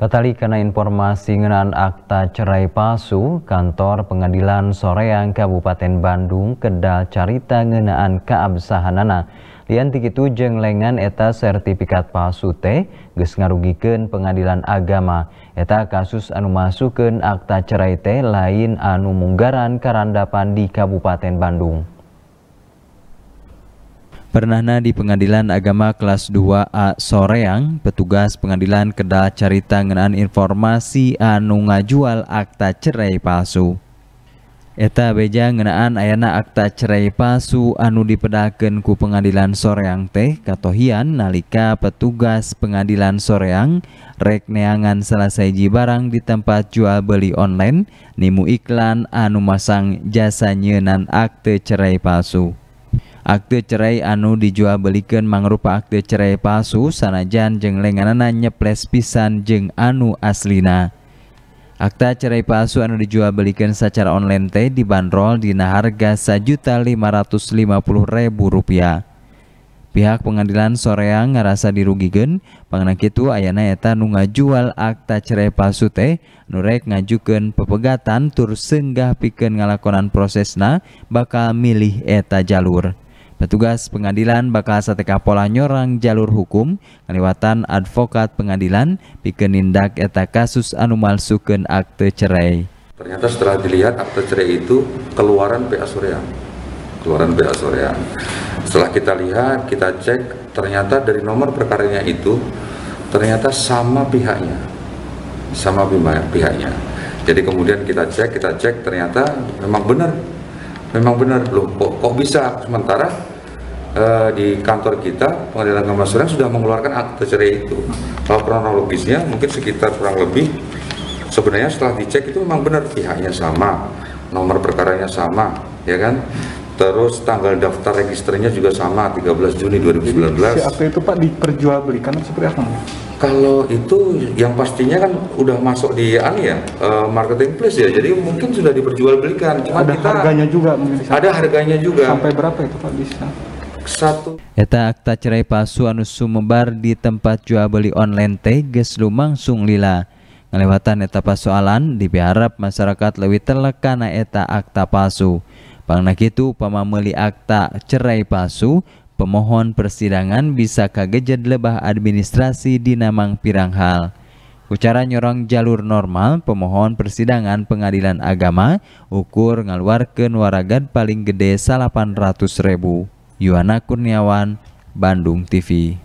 Batali karena informasi ngenan akta cerai palsu, kantor pengadilan Soreang Kabupaten Bandung kedal carita ngenaan keabsahanana. Lian tikitu jeng lengan eta sertifikat palsu teh ges ngarugikan pengadilan agama. Eta kasus anu masukkan akta cerai teh lain anu munggaran karandapan di Kabupaten Bandung. Pernahna di Pengadilan Agama Kelas 2A Soreang, petugas Pengadilan Kedah carita ngenaan informasi anu ngajual akta cerai palsu. Eta beja ngenaan ayana akta cerai palsu anu dipedaken ku Pengadilan Soreang teh katohian nalika petugas Pengadilan Soreang rek neangan selesai ji barang di tempat jual beli online nimu iklan anu masang jasa nyenan akte cerai palsu. Akkte cerai anu dijual beken manrup Akte cerai pasu sanajan jeung lenganan nyeples pisan jeung anu aslina Akta cerai pasu anu dijua beken sachar lente dibanderoll na harga 1 juta Rp5500.000 Pihak pengadilan sorea ngerasa dirugigen panganang itu Ana eta nu nga jual akta cerai pasute Nurek ngajuken pepegatan Tour Sennggah piken ngalakonan prosesna bakal milih eta jallur. Petugas pengadilan bakal sateka pola nyorang jalur hukum, kelewatan advokat pengadilan, bikin nindak eta kasus anumal suken akte cerai. Ternyata setelah dilihat akte cerai itu keluaran PA Surya, Keluaran PA Surya. Setelah kita lihat, kita cek, ternyata dari nomor perkaranya itu ternyata sama pihaknya. Sama pihaknya. Jadi kemudian kita cek, kita cek, ternyata memang benar. Memang benar, loh kok, kok bisa sementara eh, di kantor kita pengadilan Kamasuran sudah mengeluarkan akte cerai itu. Kalau kronologisnya mungkin sekitar kurang lebih sebenarnya setelah dicek itu memang benar pihaknya sama, nomor perkaranya sama, ya kan? Terus tanggal daftar registernya juga sama 13 Juni 2019. Jadi, si akte itu Pak diperjualbelikan seperti apa? Kalau itu yang pastinya kan udah masuk di an ya eh, marketing place ya. Jadi mungkin sudah diperjualbelikan. Cuma ada kita, harganya juga Ada harganya juga. Sampai berapa itu Pak bisa? satu eta akta cerai palsu anu sumebar di tempat jual beli online teh geus lumangsung lila ngelewatan eta pasoalan diharap masyarakat lebih telekana eta akta palsu pangna kitu upama meuli akta cerai palsu pemohon persidangan bisa kagejed lebah administrasi di namang pirang hal Ucara nyorong jalur normal pemohon persidangan pengadilan agama ukur ngaluarkan waragan paling gede salapan ratus ribu. Yohana Kurniawan, Bandung TV.